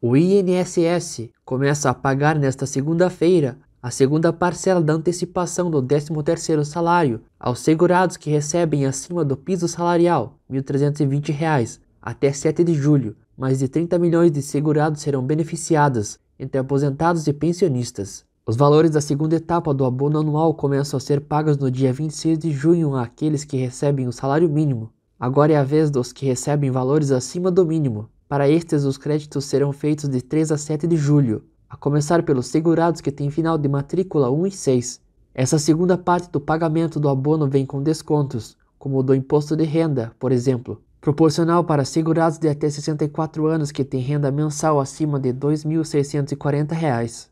O INSS começa a pagar nesta segunda-feira a segunda parcela da antecipação do 13º salário aos segurados que recebem acima do piso salarial, R$ 1.320, até 7 de julho. Mais de 30 milhões de segurados serão beneficiados, entre aposentados e pensionistas. Os valores da segunda etapa do abono anual começam a ser pagos no dia 26 de junho àqueles que recebem o salário mínimo. Agora é a vez dos que recebem valores acima do mínimo, para estes, os créditos serão feitos de 3 a 7 de julho, a começar pelos segurados que têm final de matrícula 1 e 6. Essa segunda parte do pagamento do abono vem com descontos, como o do imposto de renda, por exemplo, proporcional para segurados de até 64 anos que têm renda mensal acima de R$ 2.640.